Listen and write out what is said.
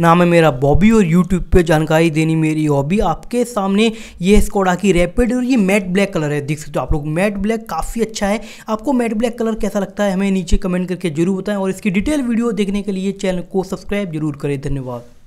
नाम है मेरा बॉबी और यूट्यूब पे जानकारी देनी मेरी हॉबी आपके सामने ये स्कोडा की रैपिड और ये मैट ब्लैक कलर है देख सकते हो आप लोग मैट ब्लैक काफ़ी अच्छा है आपको मैट ब्लैक कलर कैसा लगता है हमें नीचे कमेंट करके जरूर बताएं और इसकी डिटेल वीडियो देखने के लिए चैनल को सब्सक्राइब जरूर करें धन्यवाद